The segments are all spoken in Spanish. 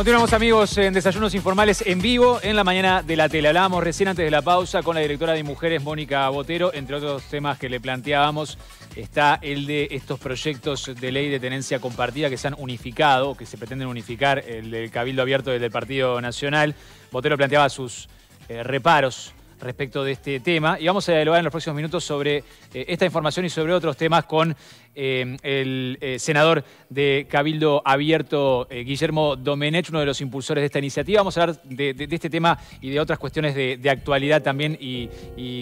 Continuamos amigos en Desayunos Informales en vivo en la mañana de la tele. Hablábamos recién antes de la pausa con la directora de Mujeres, Mónica Botero. Entre otros temas que le planteábamos está el de estos proyectos de ley de tenencia compartida que se han unificado, que se pretenden unificar, el del Cabildo Abierto del Partido Nacional. Botero planteaba sus eh, reparos respecto de este tema. Y vamos a dialogar en los próximos minutos sobre eh, esta información y sobre otros temas con eh, el eh, senador de Cabildo Abierto, Guillermo Domenech, uno de los impulsores de esta iniciativa. Vamos a hablar de, este tema y de otras cuestiones de, actualidad también y,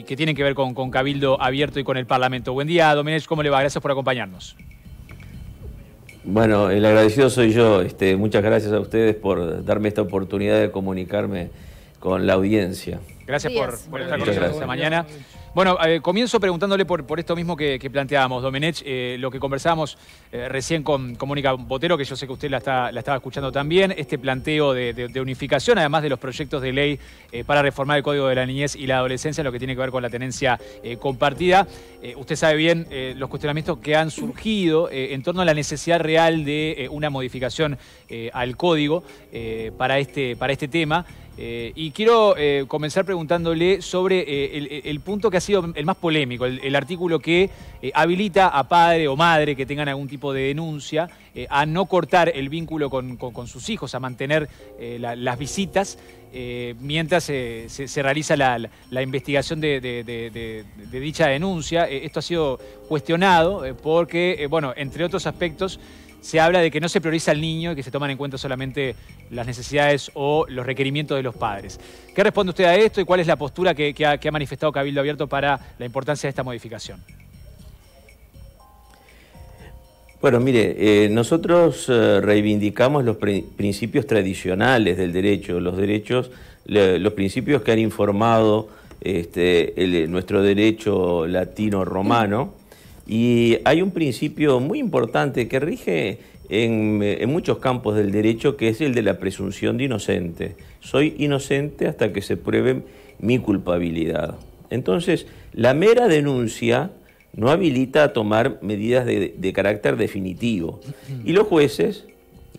que tienen que ver con, Cabildo Abierto y con el Parlamento. Buen día, Domenech, ¿cómo le va? Gracias por acompañarnos. Bueno, el agradecido soy yo. Este, muchas gracias a ustedes por darme esta oportunidad de comunicarme con la audiencia. Gracias por, estar con nosotros esta mañana. Bueno, eh, comienzo preguntándole por, esto mismo que, planteábamos, Domenech, eh, lo que conversábamos eh, recién con, Mónica Botero, que yo sé que usted la, estaba escuchando también, este planteo de, unificación, además de los proyectos de ley para reformar el Código de la Niñez y la Adolescencia, lo que tiene que ver con la tenencia compartida. usted sabe bien los cuestionamientos que han surgido en torno a la necesidad real de una modificación al Código para, este, para este tema. Eh, y quiero eh, comenzar preguntándole sobre eh, el, punto que ha sido el más polémico, el, artículo que habilita a padre o madre que tengan algún tipo de denuncia a no cortar el vínculo con, sus hijos, a mantener las visitas mientras se, realiza la, investigación de, dicha denuncia. esto ha sido cuestionado porque, bueno, entre otros aspectos, se habla de que no se prioriza al niño y que se toman en cuenta solamente las necesidades o los requerimientos de los padres. ¿Qué responde usted a esto y cuál es la postura que, ha, manifestado Cabildo Abierto para la importancia de esta modificación? Bueno, mire, eh, nosotros eh, reivindicamos los principios tradicionales del derecho, los derechos, los principios que han informado este, nuestro derecho latino-romano y hay un principio muy importante que rige en, muchos campos del derecho, que es el de la presunción de inocente. Soy inocente hasta que se pruebe mi culpabilidad. Entonces, la mera denuncia no habilita a tomar medidas de carácter definitivo. Y los jueces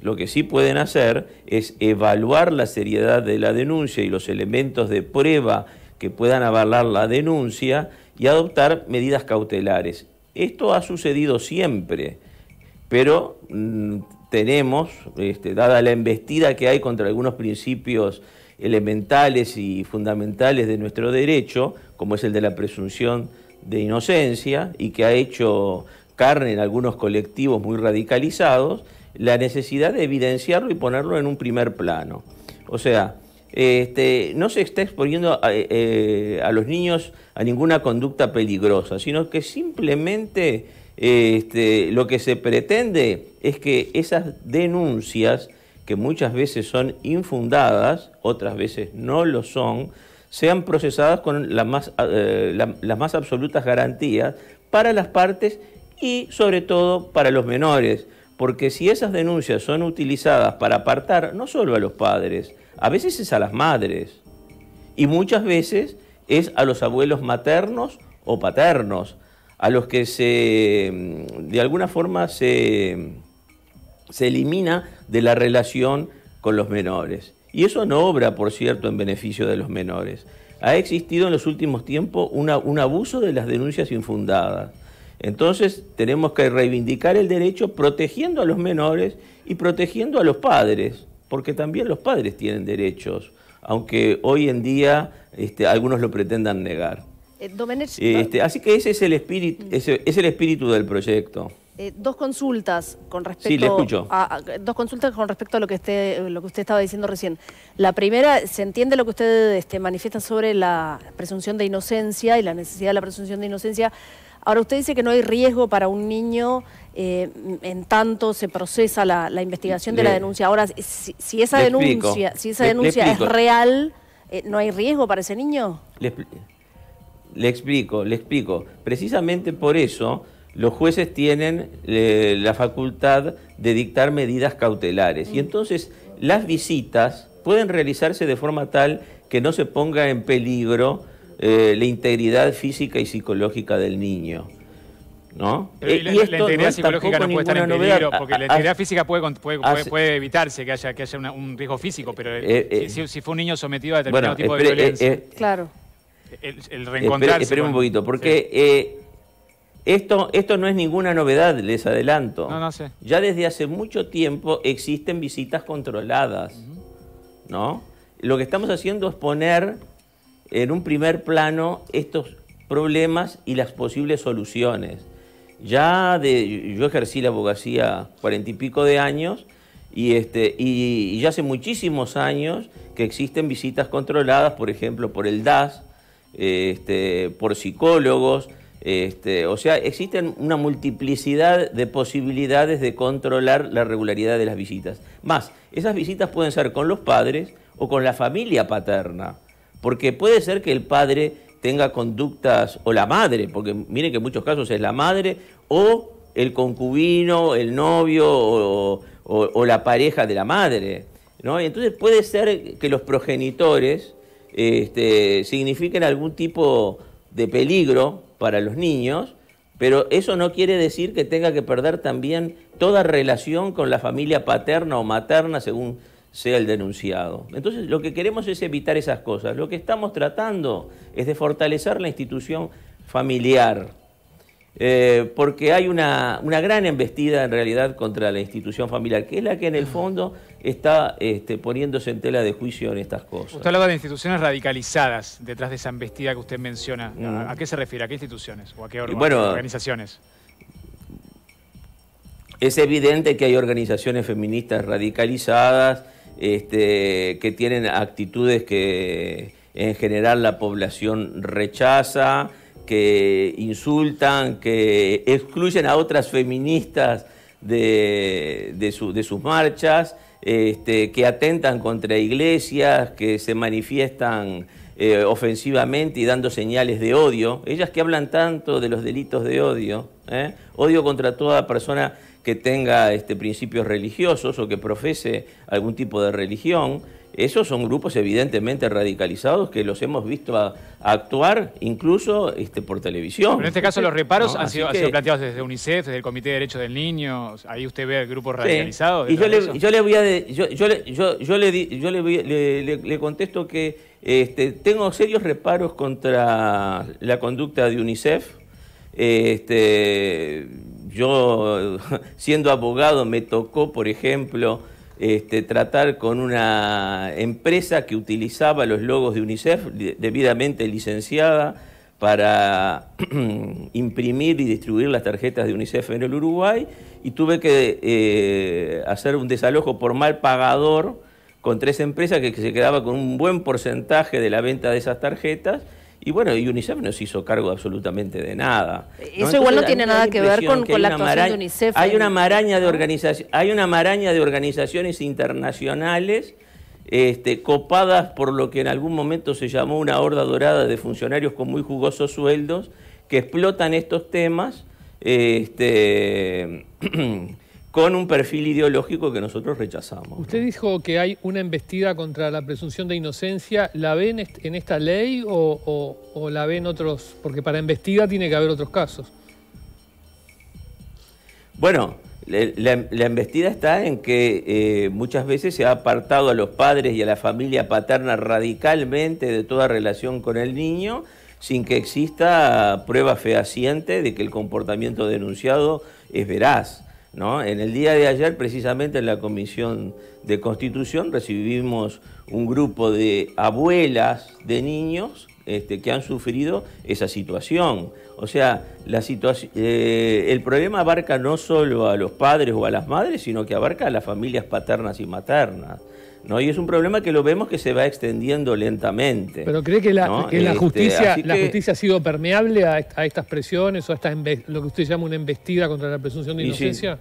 lo que sí pueden hacer es evaluar la seriedad de la denuncia y los elementos de prueba que puedan avalar la denuncia y adoptar medidas cautelares. Esto ha sucedido siempre, pero mm, tenemos, este, dada la embestida que hay contra algunos principios elementales y fundamentales de nuestro derecho, como es el de la presunción de inocencia, y que ha hecho carne en algunos colectivos muy radicalizados, la necesidad de evidenciarlo y ponerlo en un primer plano. O sea, este, no se está exponiendo eh, eh, a, los niños a ninguna conducta peligrosa, sino que simplemente este, lo que se pretende es que esas denuncias, que muchas veces son infundadas, otras veces no lo son, sean procesadas con eh, las más absolutas garantías para las partes y sobre todo para los menores porque si esas denuncias son utilizadas para apartar no solo a los padres, a veces es a las madres y muchas veces es a los abuelos maternos o paternos, a los que se, de alguna forma se, elimina de la relación con los menores. Y eso no obra, por cierto, en beneficio de los menores. Ha existido en los últimos tiempos un abuso de las denuncias infundadas. Entonces tenemos que reivindicar el derecho protegiendo a los menores y protegiendo a los padres, porque también los padres tienen derechos, aunque hoy en día este, algunos lo pretendan negar. Eh, este, así que ese es el espíritu, mm. ese, es el espíritu del proyecto. Eh, dos consultas con respecto a, dos consultas con respecto a lo que usted lo que usted estaba diciendo recién. La primera, se entiende lo que usted este, manifiesta sobre la presunción de inocencia y la necesidad de la presunción de inocencia Ahora usted dice que no hay riesgo para un niño eh, en tanto se procesa la, investigación de la denuncia. Ahora, si, esa denuncia, si esa denuncia es real, eh, ¿no hay riesgo para ese niño? le explico, le explico. Precisamente por eso los jueces tienen eh, la facultad de dictar medidas cautelares. Y mm. entonces las visitas pueden realizarse de forma tal que no se ponga en peligro eh, la integridad física y psicológica del niño. ¿No? Eh, la, integridad psicológica no puede estar en peligro, porque la integridad física puede, evitarse que haya, que haya un riesgo físico, pero eh, si, fue un niño sometido a determinado tipo de violencia. claro. El, el reencontrarse. un poquito, porque Esto, esto, no es ninguna novedad, les adelanto. No, no sé. Ya desde hace mucho tiempo existen visitas controladas, ¿no? Lo que estamos haciendo es poner en un primer plano estos problemas y las posibles soluciones. Ya de, yo ejercí la abogacía cuarenta y pico de años y, este, ya hace muchísimos años que existen visitas controladas, por ejemplo, por el DAS, este, por psicólogos, este, o sea, existen una multiplicidad de posibilidades de controlar la regularidad de las visitas. Más, esas visitas pueden ser con los padres o con la familia paterna. Porque puede ser que el padre tenga conductas, o la madre, porque miren que en muchos casos es la madre, o el concubino, el novio o, la pareja de la madre. ¿no? entonces puede ser que los progenitores este, signifiquen algún tipo de peligro para los niños, pero eso no quiere decir que tenga que perder también toda relación con la familia paterna o materna, según sea el denunciado. Entonces, lo que queremos es evitar esas cosas. Lo que estamos tratando es de fortalecer la institución familiar, eh, porque hay una, una, gran embestida en realidad contra la institución familiar, que es la que en el mm. fondo está este, poniéndose en tela de juicio en estas cosas. Usted hablaba de instituciones radicalizadas detrás de esa embestida que usted menciona. ¿A mm. qué se refiere? ¿A qué instituciones o a qué bueno, organizaciones? Es evidente que hay organizaciones feministas radicalizadas este, que tienen actitudes que en general la población rechaza, que insultan, que excluyen a otras feministas de, sus marchas, este, que atentan contra iglesias, que se manifiestan eh, ofensivamente y dando señales de odio. Ellas que hablan tanto de los delitos de odio, ¿eh? odio contra toda persona que tenga este, principios religiosos o que profese algún tipo de religión. Esos son grupos evidentemente radicalizados que los hemos visto a, actuar incluso este, por televisión. en este caso los reparos han, sido, planteados desde UNICEF, desde el Comité de Derechos del Niño. Ahí usted ve grupos radicalizados. Y yo le, voy a... yo, le, le, contesto que este, tengo serios reparos contra la conducta de UNICEF. Este, yo, siendo abogado, me tocó, por ejemplo, este, tratar con una empresa que utilizaba los logos de UNICEF, debidamente licenciada, para imprimir y distribuir las tarjetas de UNICEF en el Uruguay, y tuve que eh, hacer un desalojo por mal pagador con tres empresas que, se quedaba con un buen porcentaje de la venta de esas tarjetas y bueno, UNICEF no se hizo cargo absolutamente de nada. Eso igual no tiene nada que ver con, la actuación de UNICEF. Hay una maraña de organizaciones, hay una maraña de organizaciones internacionales este, copadas por lo que en algún momento se llamó una horda dorada de funcionarios con muy jugosos sueldos que explotan estos temas. Este, con un perfil ideológico que nosotros rechazamos. Usted dijo que hay una embestida contra la presunción de inocencia. ¿La ven en esta ley o, la ven otros? Porque para embestida tiene que haber otros casos. Bueno, la, embestida está en que eh, muchas veces se ha apartado a los padres y a la familia paterna radicalmente de toda relación con el niño sin que exista prueba fehaciente de que el comportamiento denunciado es veraz. ¿no? En el día de ayer, precisamente en la Comisión de Constitución, recibimos un grupo de abuelas de niños este, que han sufrido esa situación. O sea, la situación, eh, el problema abarca no solo a los padres o a las madres, sino que abarca a las familias paternas y maternas. ¿no? Y es un problema que lo vemos que se va extendiendo lentamente. ¿Pero cree que la, este, justicia, la justicia ha sido permeable a, estas presiones o a esta lo que usted llama una embestida contra la presunción de inocencia?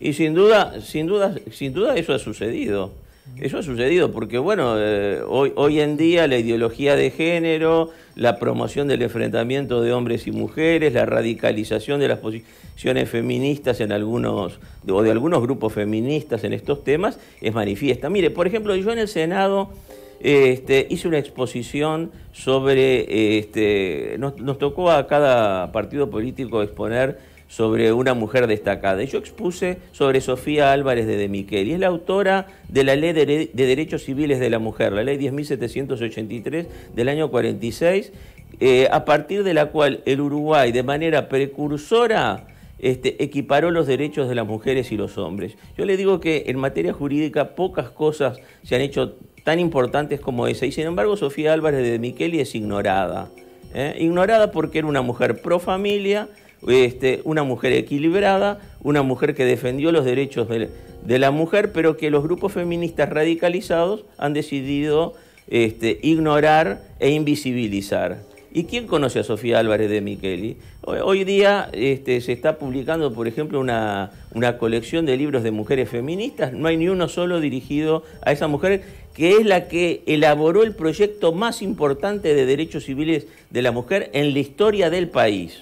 y sin duda, sin duda, sin duda eso ha sucedido. Eso ha sucedido porque, bueno, eh, hoy, hoy en día la ideología de género, la promoción del enfrentamiento de hombres y mujeres, la radicalización de las posiciones feministas en algunos, o de algunos grupos feministas en estos temas, es manifiesta. Mire, por ejemplo, yo en el Senado este, hice una exposición sobre, este, nos tocó a cada partido político exponer sobre una mujer destacada. Y yo expuse sobre Sofía Álvarez de De Miquel, y es la autora de la Ley de, Derechos Civiles de la Mujer, la Ley 10.783 del año 46, eh, a partir de la cual el Uruguay, de manera precursora, este, equiparó los derechos de las mujeres y los hombres. Yo le digo que en materia jurídica pocas cosas se han hecho tan importantes como esa, y sin embargo Sofía Álvarez de, de Miqueli es ignorada. ¿eh? Ignorada porque era una mujer pro familia, este, una mujer equilibrada, una mujer que defendió los derechos de, la mujer, pero que los grupos feministas radicalizados han decidido este, ignorar e invisibilizar. ¿Y quién conoce a Sofía Álvarez de Micheli? Hoy día este, se está publicando, por ejemplo, una, colección de libros de mujeres feministas. No hay ni uno solo dirigido a esa mujer, que es la que elaboró el proyecto más importante de derechos civiles de la mujer en la historia del país.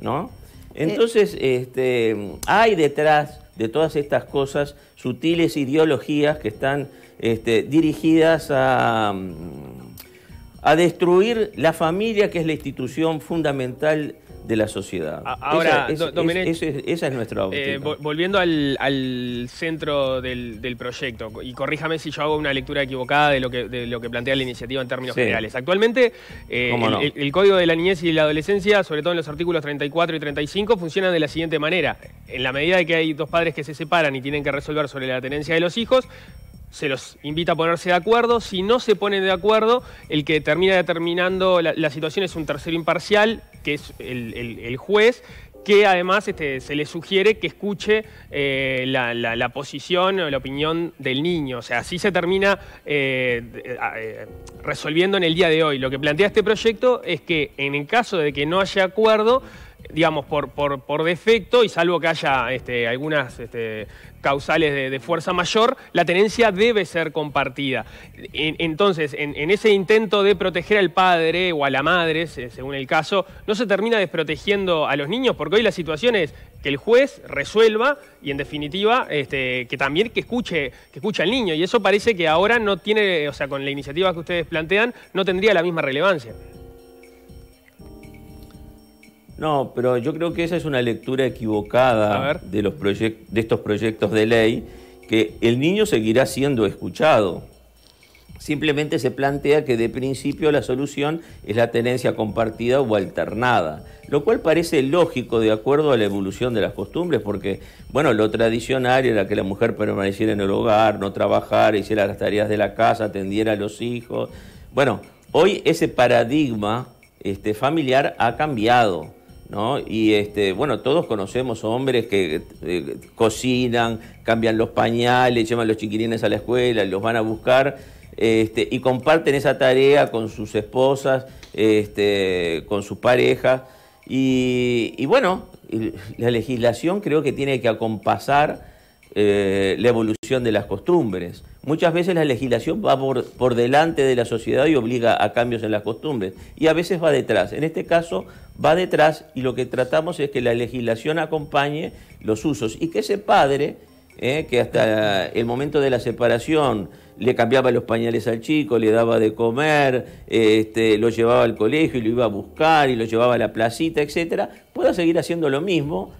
¿no? Eh, Entonces, este, hay detrás de todas estas cosas sutiles ideologías que están este, dirigidas a, a destruir la familia, que es la institución fundamental de la sociedad. Ahora, esa es, es nuestra eh, volviendo al, centro del, proyecto, y corríjame si yo hago una lectura equivocada de lo que, lo que plantea la iniciativa en términos generales. Actualmente, eh, el, Código de la Niñez y la Adolescencia, sobre todo en los artículos 34 y 35, funcionan de la siguiente manera. En la medida de que hay dos padres que se separan y tienen que resolver sobre la tenencia de los hijos, se los invita a ponerse de acuerdo. Si no se ponen de acuerdo, el que termina determinando la, situación es un tercero imparcial, que es el, juez, que además este, se le sugiere que escuche eh, la, posición o la opinión del niño. O sea, así se termina eh, eh, resolviendo en el día de hoy. Lo que plantea este proyecto es que en el caso de que no haya acuerdo, digamos, por, defecto y salvo que haya este, algunas este, causales de, fuerza mayor, la tenencia debe ser compartida. entonces, en, ese intento de proteger al padre o a la madre, según el caso, no se termina desprotegiendo a los niños, porque hoy la situación es que el juez resuelva y en definitiva este, que también que escuche, que escuche al niño. Y eso parece que ahora no tiene, o sea, con la iniciativa que ustedes plantean, no tendría la misma relevancia. No, pero yo creo que esa es una lectura equivocada de, los de estos proyectos de ley, que el niño seguirá siendo escuchado. Simplemente se plantea que de principio la solución es la tenencia compartida o alternada, lo cual parece lógico de acuerdo a la evolución de las costumbres, porque bueno, lo tradicional era que la mujer permaneciera en el hogar, no trabajara, hiciera las tareas de la casa, atendiera a los hijos. Bueno, hoy ese paradigma este, familiar ha cambiado y este, bueno, todos conocemos hombres que eh, cocinan, cambian los pañales, llevan los chiquirines a la escuela, los van a buscar este, y comparten esa tarea con sus esposas, este, con su pareja y bueno, la legislación creo que tiene que acompasar eh, la evolución de las costumbres. Muchas veces la legislación va por, por, delante de la sociedad y obliga a cambios en las costumbres, y a veces va detrás. En este caso va detrás y lo que tratamos es que la legislación acompañe los usos y que ese padre, eh, que hasta el momento de la separación le cambiaba los pañales al chico, le daba de comer, este, lo llevaba al colegio y lo iba a buscar y lo llevaba a la placita, etcétera, pueda seguir haciendo lo mismo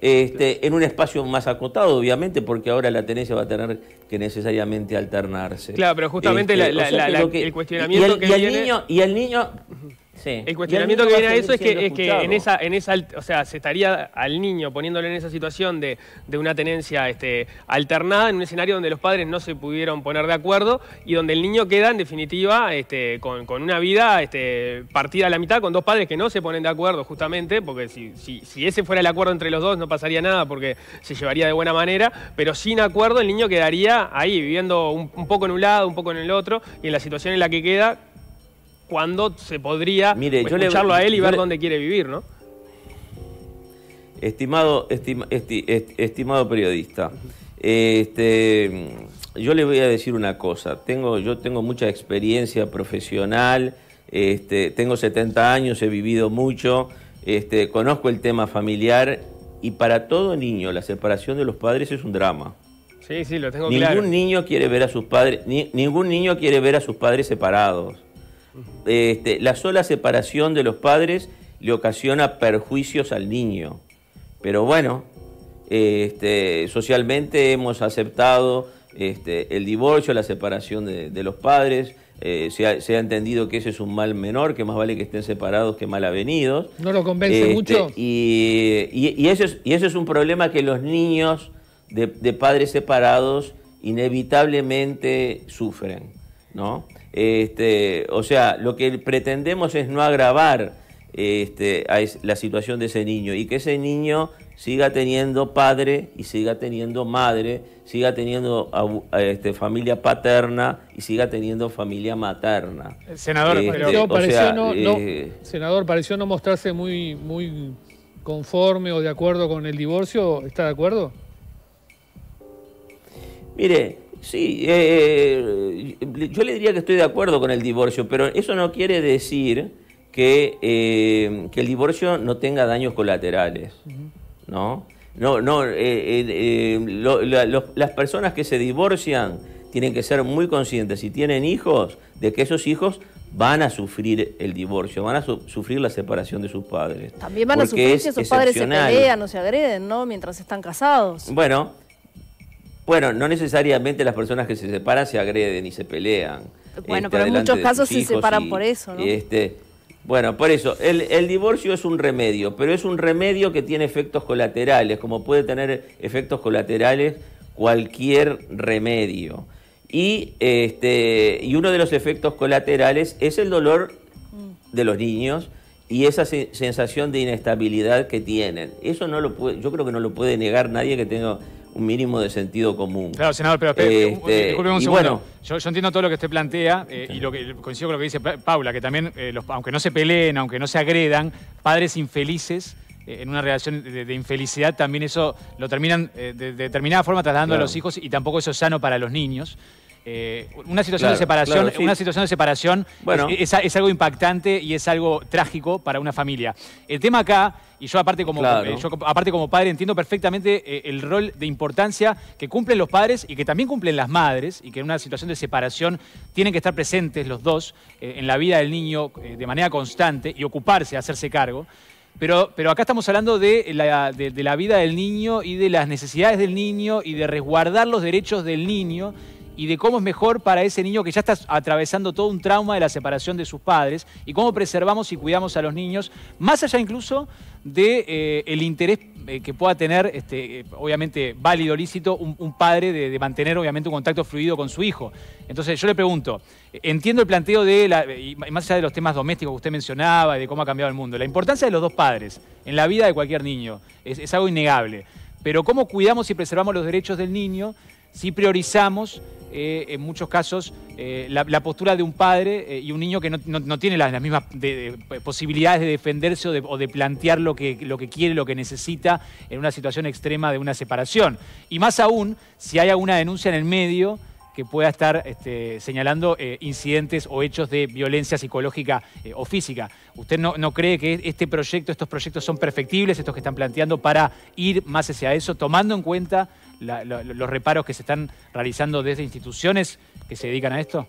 este, en un espacio más acotado, obviamente, porque ahora la tenencia va a tener que necesariamente alternarse. Claro, pero justamente este, la, que, el cuestionamiento Niño, y el niño el cuestionamiento que viene a eso es que, que en esa, en esa, o sea, se estaría al niño poniéndole en esa situación de, una tenencia este, alternada en un escenario donde los padres no se pudieron poner de acuerdo y donde el niño queda en definitiva este, con, una vida este, partida a la mitad con dos padres que no se ponen de acuerdo justamente, porque si, si, si, ese fuera el acuerdo entre los dos no pasaría nada porque se llevaría de buena manera, pero sin acuerdo el niño quedaría ahí viviendo un poco en un lado, un poco en el otro y en la situación en la que queda cuando se podría escucharlo a él y ver dónde quiere vivir, ¿no? Estimado, estimado periodista, este, yo le voy a decir una cosa. Tengo, yo tengo mucha experiencia profesional, este, tengo 70 años, he vivido mucho, este, conozco el tema familiar y para todo niño la separación de los padres es un drama. Sí, sí, lo tengo claro. niño quiere ver a sus padres, ningún niño quiere ver a sus padres separados este, la sola separación de los padres le ocasiona perjuicios al niño. Pero bueno, este, socialmente hemos aceptado este, el divorcio, la separación de, los padres, eh, se, ha, entendido que ese es un mal menor, que más vale que estén separados que mal avenidos. ¿No lo convence este, mucho? Y, eso es, un problema que los niños de, de padres separados inevitablemente sufren, ¿no? Este, o sea, lo que pretendemos es no agravar este, la situación de ese niño y que ese niño siga teniendo padre y siga teniendo madre, siga teniendo este, familia paterna y siga teniendo familia materna. Este, eh, senador, pareció, no, mostrarse muy, muy conforme o de acuerdo con el divorcio. ¿Está de acuerdo? Mire, Sí, eh, yo le diría que estoy de acuerdo con el divorcio, pero eso no quiere decir que, eh, que el divorcio no tenga daños colaterales, ¿no? No, no, eh, las personas que se divorcian tienen que ser muy conscientes, si tienen hijos, de que esos hijos van a sufrir el divorcio, van a sufrir la separación de sus padres. También van a sufrir que sus padres se pelean o se agreden, ¿no? Mientras están casados. Bueno, bueno, no necesariamente las personas que se separan se agreden y se pelean. Bueno, este, pero en muchos casos se separan por eso, ¿no? Este, bueno, por eso, el, el, divorcio es un remedio, pero es un remedio que tiene efectos colaterales, como puede tener efectos colaterales cualquier remedio. Y, este, y uno de los efectos colaterales es el dolor mm. de los niños y esa sensación de inestabilidad que tienen. Eso no lo puede, yo creo que no lo puede negar nadie que tenga un mínimo de sentido común. Claro, senador, pero, pero un, este, segundo. Bueno, yo, entiendo todo lo que usted plantea eh, y lo coincido con lo que dice Paula, que también, eh, los, aunque no se peleen, aunque no se agredan, padres infelices eh, en una relación de, infelicidad, también eso lo terminan de, determinada forma trasladando a los hijos y tampoco eso es sano para los niños. Eh, una situación de separación, una situación de separación es, algo impactante y es algo trágico para una familia. El tema acá, y yo aparte como, eh, aparte como padre entiendo perfectamente eh, el rol de importancia que cumplen los padres y que también cumplen las madres, y que en una situación de separación tienen que estar presentes los dos en la vida del niño de manera constante y ocuparse, hacerse cargo. Pero, pero, acá estamos hablando de la, vida del niño y de las necesidades del niño y de resguardar los derechos del niño y de cómo es mejor para ese niño que ya está atravesando todo un trauma de la separación de sus padres y cómo preservamos y cuidamos a los niños, más allá incluso de eh, el interés eh, que pueda tener, este, eh, obviamente válido, lícito, un, padre de, mantener obviamente un contacto fluido con su hijo. Entonces yo le pregunto, entiendo el planteo de, la, y más allá de los temas domésticos que usted mencionaba y de cómo ha cambiado el mundo, la importancia de los dos padres en la vida de cualquier niño es, es algo innegable, pero cómo cuidamos y preservamos los derechos del niño si priorizamos eh, en muchos casos eh, la, postura de un padre eh, y un niño que no, tiene las, mismas posibilidades de defenderse o de, plantear lo que, lo que quiere, lo que necesita en una situación extrema de una separación. Y más aún, si hay alguna denuncia en el medio que pueda estar este, señalando incidentes o hechos de violencia psicológica o física. ¿Usted no, no cree que este proyecto, estos proyectos son perfectibles, estos que están planteando, para ir más hacia eso, tomando en cuenta los reparos que se están realizando desde instituciones que se dedican a esto?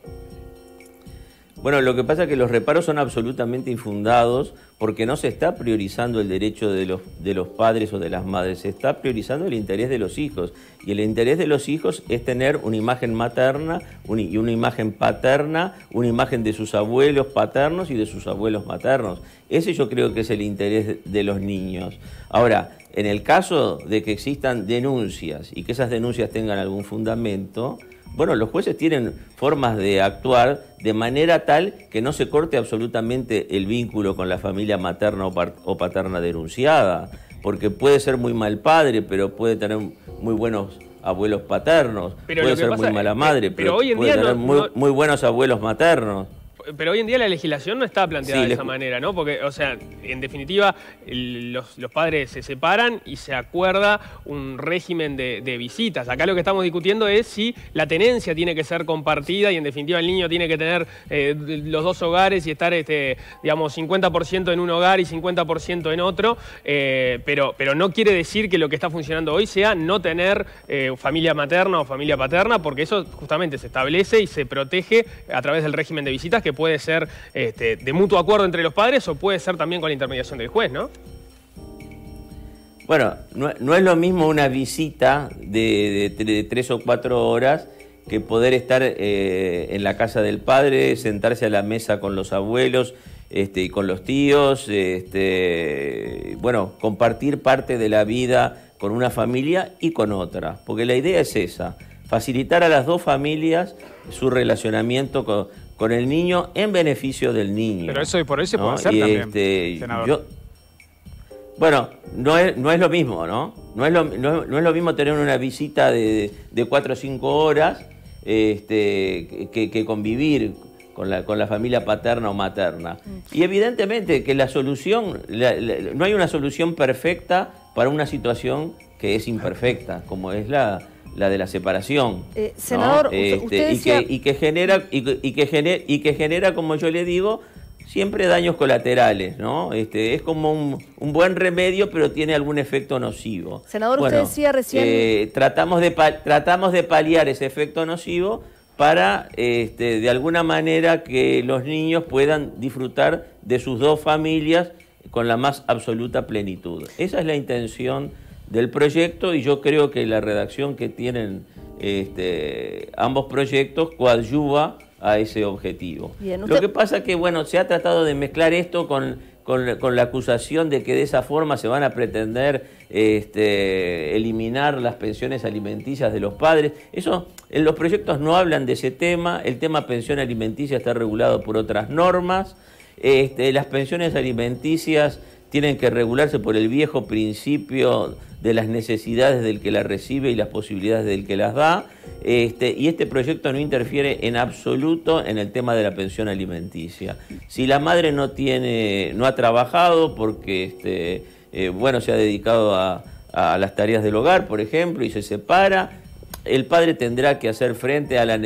Bueno, lo que pasa es que los reparos son absolutamente infundados porque no se está priorizando el derecho de los, de los padres o de las madres, se está priorizando el interés de los hijos. Y el interés de los hijos es tener una imagen materna y una imagen paterna, una imagen de sus abuelos paternos y de sus abuelos maternos. Ese yo creo que es el interés de los niños. Ahora, en el caso de que existan denuncias y que esas denuncias tengan algún fundamento, bueno, los jueces tienen formas de actuar de manera tal que no se corte absolutamente el vínculo con la familia materna o paterna denunciada, porque puede ser muy mal padre, pero puede tener muy buenos abuelos paternos, puede ser muy mala madre, pero, puede tener muy buenos abuelos maternos pero hoy en día la legislación no está planteada de esa manera, ¿no? Porque, o sea, en definitiva, los, padres se separan y se acuerda un régimen de, visitas. Acá lo que estamos discutiendo es si la tenencia tiene que ser compartida y, en definitiva, el niño tiene que tener eh, los dos hogares y estar, este, digamos, 50% en un hogar y 50% en otro. Eh, pero, pero no quiere decir que lo que está funcionando hoy sea no tener eh, familia materna o familia paterna, porque eso justamente se establece y se protege a través del régimen de visitas que puede ser este, de mutuo acuerdo entre los padres o puede ser también con la intermediación del juez, ¿no? Bueno, no, es lo mismo una visita de, tres o cuatro horas que poder estar eh, en la casa del padre, sentarse a la mesa con los abuelos este, y con los tíos, este, bueno, compartir parte de la vida con una familia y con otra, porque la idea es esa, facilitar a las dos familias su relacionamiento con, con el niño en beneficio del niño. Pero eso y por eso puede también, este, bueno, no es, no es lo mismo, ¿no? No es lo, no, es lo mismo tener una visita de, de cuatro o cinco horas este, que, convivir con la, con la, familia paterna o materna. Mm. Y evidentemente que la solución, no hay una solución perfecta para una situación que es imperfecta, como es la, la de la separación. Eh, senador, usted este, y, que, genera, y que, y que genera, como yo le digo, siempre daños colaterales, ¿no? Este, es como un, buen remedio, pero tiene algún efecto nocivo. Senador, usted decía recién. Eh, tratamos, de, tratamos de paliar ese efecto nocivo para este, de alguna manera que los niños puedan disfrutar de sus dos familias con la más absoluta plenitud. Esa es la intención del proyecto y yo creo que la redacción que tienen este, ambos proyectos coadyuva a ese objetivo. Lo que pasa es que, bueno, se ha tratado de mezclar esto con, la acusación de que de esa forma se van a pretender este, eliminar las pensiones alimenticias de los padres. Eso, en los proyectos no hablan de ese tema, el tema pensión alimenticia está regulado por otras normas, este, las pensiones alimenticias tienen que regularse por el viejo principio de las necesidades del que las recibe y las posibilidades del que las da. Este, y este proyecto no interfiere en absoluto en el tema de la pensión alimenticia. Si la madre no tiene, no ha trabajado porque este, eh, bueno, se ha dedicado a, las tareas del hogar, por ejemplo, y se separa, el padre tendrá que hacer frente a la,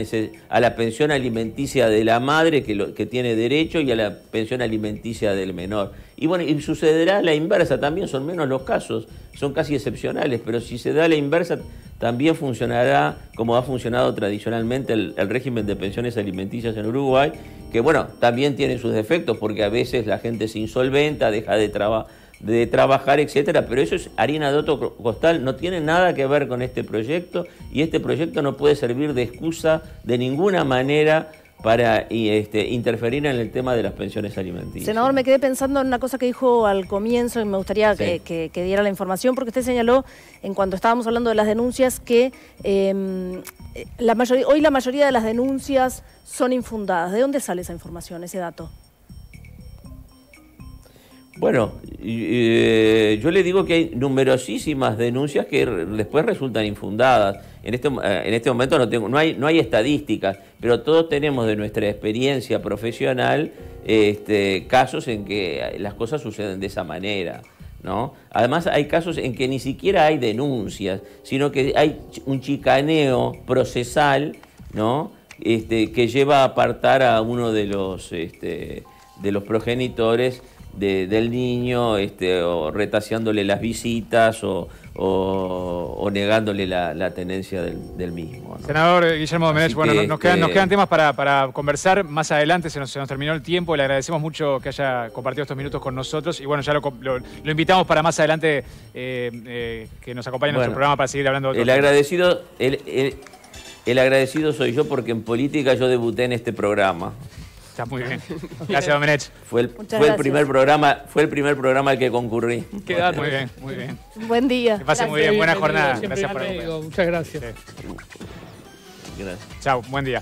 a la pensión alimenticia de la madre que tiene derecho y a la pensión alimenticia del menor. Y bueno, y sucederá la inversa también, son menos los casos, son casi excepcionales, pero si se da la inversa, también funcionará como ha funcionado tradicionalmente el, régimen de pensiones alimenticias en Uruguay, que bueno, también tiene sus defectos, porque a veces la gente se insolventa, deja de trabajar de trabajar, etcétera, pero eso es harina de otro costal, no tiene nada que ver con este proyecto y este proyecto no puede servir de excusa de ninguna manera para este, interferir en el tema de las pensiones alimenticias. Senador, me quedé pensando en una cosa que dijo al comienzo y me gustaría que, diera la información, porque usted señaló, en cuanto estábamos hablando de las denuncias, que em, eh, la hoy la mayoría de las denuncias son infundadas. ¿De dónde sale esa información, ese dato? Bueno, eh, yo le digo que hay numerosísimas denuncias que después resultan infundadas. En este, eh, este momento no, tengo, no, hay, estadísticas, pero todos tenemos de nuestra experiencia profesional este, casos en que las cosas suceden de esa manera. Además hay casos en que ni siquiera hay denuncias, sino que hay un chicaneo procesal, este, que lleva a apartar a uno de los, de los progenitores del niño, este, o retaseándole las visitas o, negándole la, tenencia del, mismo. Senador Guillermo Domenech, bueno, nos, quedan, este, temas para, conversar más adelante, se nos, terminó el tiempo, le agradecemos mucho que haya compartido estos minutos con nosotros y bueno, ya lo, invitamos para más adelante eh, eh, que nos acompañe en nuestro programa para seguir hablando. el agradecido, el, el agradecido soy yo porque en política yo debuté en este programa. Está muy bien. Gracias, Domenech. Fue el, primer programa, fue el primer programa al que concurrí. Qué Muy bien, muy bien. Buen día. Que pase muy bien, buena jornada. Gracias por venir. Muchas Gracias. Chao, buen día.